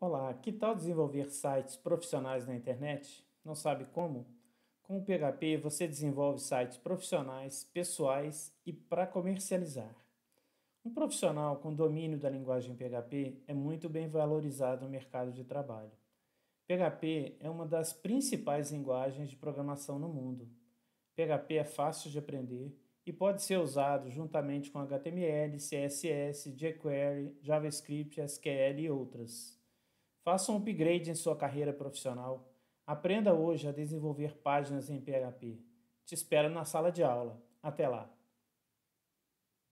Olá, que tal desenvolver sites profissionais na internet? Não sabe como? Com o PHP você desenvolve sites profissionais, pessoais e para comercializar. Um profissional com domínio da linguagem PHP é muito bem valorizado no mercado de trabalho. PHP é uma das principais linguagens de programação no mundo. PHP é fácil de aprender e pode ser usado juntamente com HTML, CSS, jQuery, JavaScript, SQL e outras. Faça um upgrade em sua carreira profissional. Aprenda hoje a desenvolver páginas em PHP. Te espero na sala de aula. Até lá!